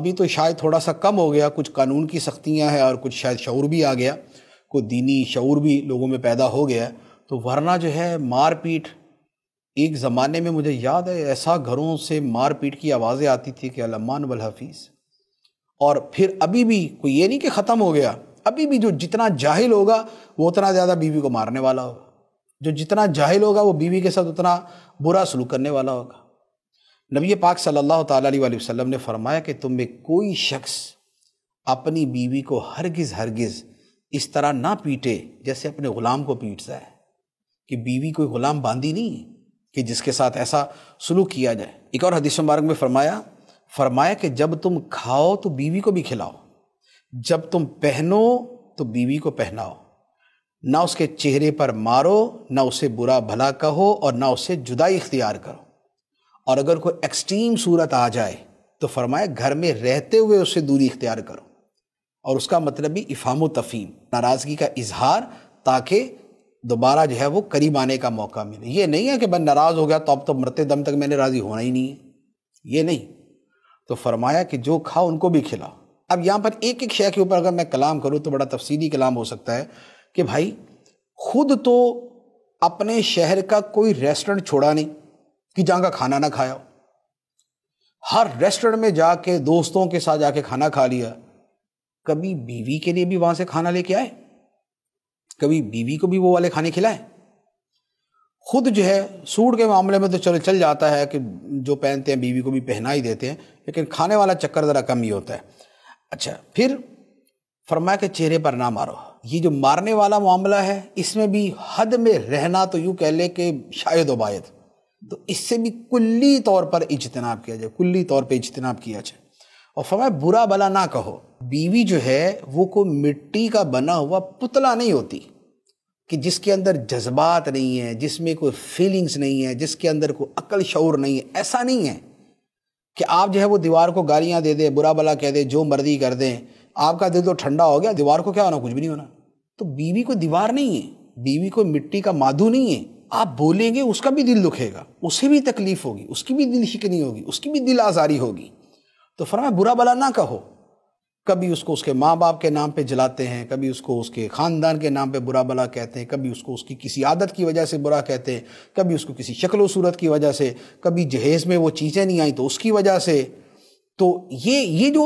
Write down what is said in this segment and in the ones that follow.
अभी तो शायद थोड़ा सा कम हो गया कुछ कानून की सख्तियाँ हैं और कुछ शायद शौर भी आ गया कोई दीनी शौर भी लोगों में पैदा हो गया तो वरना जो है मारपीट एक ज़माने में मुझे याद है ऐसा घरों से मारपीट की आवाज़ें आती थी कि अलमान हफीज़ और फिर अभी भी कोई ये नहीं कि ख़त्म हो गया अभी भी जो जितना जाहिल होगा वो उतना ज़्यादा बीवी को मारने वाला होगा जो जितना जाहिल होगा वो बीवी के साथ उतना बुरा सलूक करने वाला होगा नबी पाक सल्लल्लाहु अलैहि वसल्लम ने फरमाया कि तुम में कोई शख्स अपनी बीवी को हरगिज़ हरगिज़ इस तरह ना पीटे जैसे अपने ग़ुलाम को पीटता है कि बीवी कोई ग़ुलाम बांधी नहीं कि जिसके साथ ऐसा सलूक किया जाए एक और हदीस मुबारक में फरमाया फरमाया कि जब तुम खाओ तो बीवी को भी खिलाओ जब तुम पहनो तो बीवी को पहनाओ ना उसके चेहरे पर मारो ना उसे बुरा भला कहो और ना उसे जुदाई इख्तियार करो और अगर कोई एक्सट्रीम सूरत आ जाए तो फरमाए घर में रहते हुए उससे दूरी इख्तियार करो और उसका मतलब भी इफ़ाम तफ़ीम नाराज़गी का इजहार ताकि दोबारा जो है वो करीब आने का मौका मिले ये नहीं है कि मैं नाराज़ हो गया तो अब तो मरते दम तक मैंने राज़ी होना ही नहीं है ये नहीं तो फरमाया कि जो खाओ उनको भी खिलाओ अब यहाँ पर एक एक शे के ऊपर अगर मैं कलाम करूँ तो बड़ा तफसीली कलाम हो सकता है कि भाई खुद तो अपने शहर का कोई रेस्टोरेंट छोड़ा नहीं कि जहाँ का खाना ना खाया हर रेस्टोरेंट में जाके दोस्तों के साथ जाके खाना खा लिया कभी बीवी के लिए भी वहां से खाना लेके आए कभी बीवी को भी वो वाले खाने खिलाए खुद जो है सूट के मामले में तो चलो चल जाता है कि जो पहनते हैं बीवी को भी पहना ही देते हैं लेकिन खाने वाला चक्कर ज़रा कम ही होता है अच्छा फिर फरमाया के चेहरे पर ना मारो ये जो मारने वाला मामला है इसमें भी हद में रहना तो यूँ कह ले कि शायद वायद तो इससे भी कुल्ली तौर पर इजतनाब किया जाए कुल्ली तौर पर इजतनाब किया जाए और फरमाए बुरा भला ना कहो बीवी जो है वो को मिट्टी का बना हुआ पुतला नहीं होती कि जिसके अंदर जज्बात नहीं है जिसमें कोई फीलिंग्स नहीं है जिसके अंदर कोई अकल शौर नहीं है ऐसा नहीं है कि आप जो है वो दीवार को गालियाँ दे दें बुरा भला कह दें जो मर्जी कर दें आपका दिल तो ठंडा हो गया दीवार को क्या होना कुछ भी नहीं होना तो बीवी को दीवार नहीं है बीवी को मिट्टी का माधु नहीं है आप बोलेंगे उसका भी दिल दुखेगा उसे भी तकलीफ़ होगी उसकी भी दिल शिकनी होगी उसकी भी दिल आज़ारी होगी तो फरमा बुरा भला ना कहो कभी उसको उसके माँ बाप के नाम पे जलाते हैं कभी उसको उसके ख़ानदान के नाम पे बुरा भला कहते हैं कभी उसको उसकी किसी आदत की वजह से बुरा कहते हैं कभी उसको किसी शक्ल सूरत की वजह से कभी जहेज़ में वो चीज़ें नहीं आई तो उसकी वजह से तो ये ये जो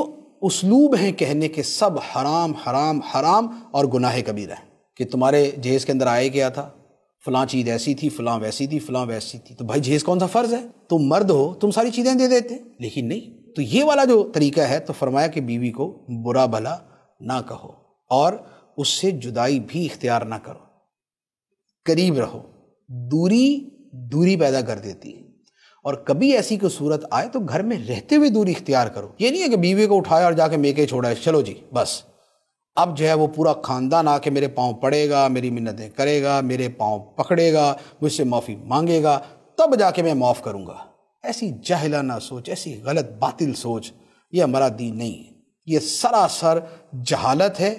उसलूब हैं कहने के सब हराम हराम हराम और गुनाह कबीर हैं कि तुम्हारे जहेज़ के अंदर आया क्या था फलां चीज़ ऐसी थी फलां वैसी थी फ़लाँ वैसी थी तो भाई जहेज कौन सा फ़र्ज़ है तुम मर्द हो तुम सारी चीज़ें दे देते लेकिन नहीं तो ये वाला जो तरीका है तो फरमाया कि बीवी को बुरा भला ना कहो और उससे जुदाई भी इख्तियार ना करो करीब रहो दूरी दूरी पैदा कर देती है और कभी ऐसी कोई सूरत आए तो घर में रहते हुए दूरी इख्तियार करो ये नहीं है कि बीवी को उठाया और जाके मेके छोड़ा है चलो जी बस अब जो है वो पूरा ख़ानदान आके मेरे पाँव पड़ेगा मेरी मिन्नतें करेगा मेरे पाँव पकड़ेगा मुझसे माफ़ी मांगेगा तब जाके मैं माफ़ करूँगा ऐसी जाहिलाना सोच ऐसी गलत बातिल सोच ये हमारा दीन नहीं है ये सरासर जहालत है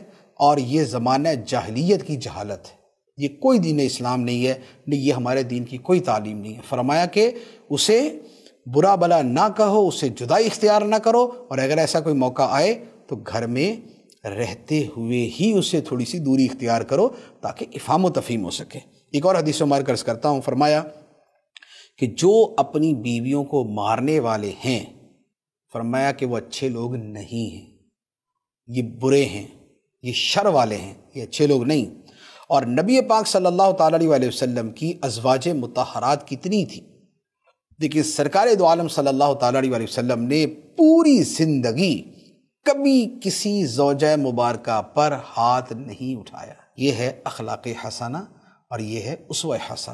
और ये ज़माना जाहलीत की जहालत है ये कोई दीन इस्लाम नहीं है नहीं ये हमारे दीन की कोई तालीम नहीं है फरमाया कि उसे बुरा भला ना कहो उससे जुदाई इख्तियार ना करो और अगर ऐसा कोई मौका आए तो घर में रहते हुए ही उससे थोड़ी सी दूरी इख्तियार करो ताकि इफ़ाम तफीम हो सके एक और हदीस मार कर्ज करता हूँ फरमाया कि जो अपनी बीवियों को मारने वाले हैं फरमाया कि वो अच्छे लोग नहीं हैं ये बुरे हैं ये शर वाले हैं ये अच्छे लोग नहीं और नबी पाक सल्लल्लाहु अलैहि वसल्लम की अजवाज मतहरात कितनी थी देखिए सरकार दो आलम सल्लल्लाहु अलैहि वसल्लम ने पूरी ज़िंदगी कभी किसी जोज मुबारक पर हाथ नहीं उठाया ये है अखलाक हसाना और ये है उसव हसाना